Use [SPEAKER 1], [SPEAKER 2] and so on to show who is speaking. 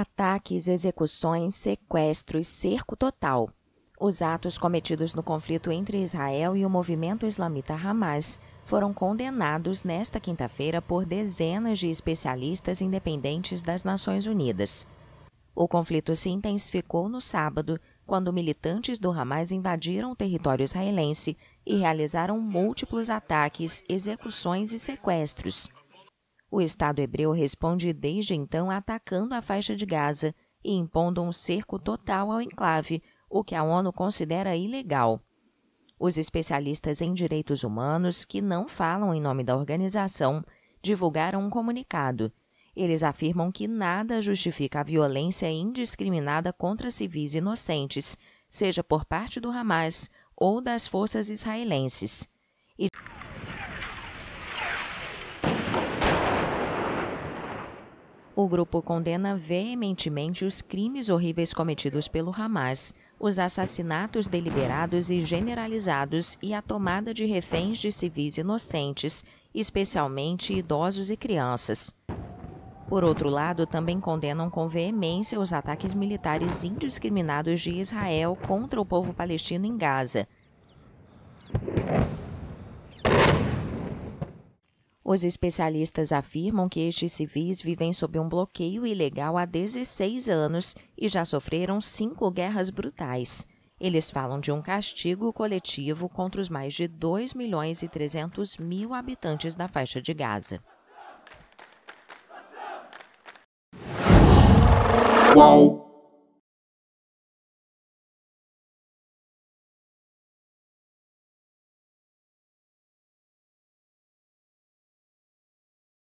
[SPEAKER 1] ataques, execuções, sequestros, cerco total. Os atos cometidos no conflito entre Israel e o movimento islamita Hamas foram condenados nesta quinta-feira por dezenas de especialistas independentes das Nações Unidas. O conflito se intensificou no sábado, quando militantes do Hamas invadiram o território israelense e realizaram múltiplos ataques, execuções e sequestros. O Estado hebreu responde desde então atacando a faixa de Gaza e impondo um cerco total ao enclave, o que a ONU considera ilegal. Os especialistas em direitos humanos, que não falam em nome da organização, divulgaram um comunicado. Eles afirmam que nada justifica a violência indiscriminada contra civis inocentes, seja por parte do Hamas ou das forças israelenses. E... O grupo condena veementemente os crimes horríveis cometidos pelo Hamas, os assassinatos deliberados e generalizados e a tomada de reféns de civis inocentes, especialmente idosos e crianças. Por outro lado, também condenam com veemência os ataques militares indiscriminados de Israel contra o povo palestino em Gaza, Os especialistas afirmam que estes civis vivem sob um bloqueio ilegal há 16 anos e já sofreram cinco guerras brutais. Eles falam de um castigo coletivo contra os mais de 2 milhões e 300 mil habitantes da faixa de Gaza.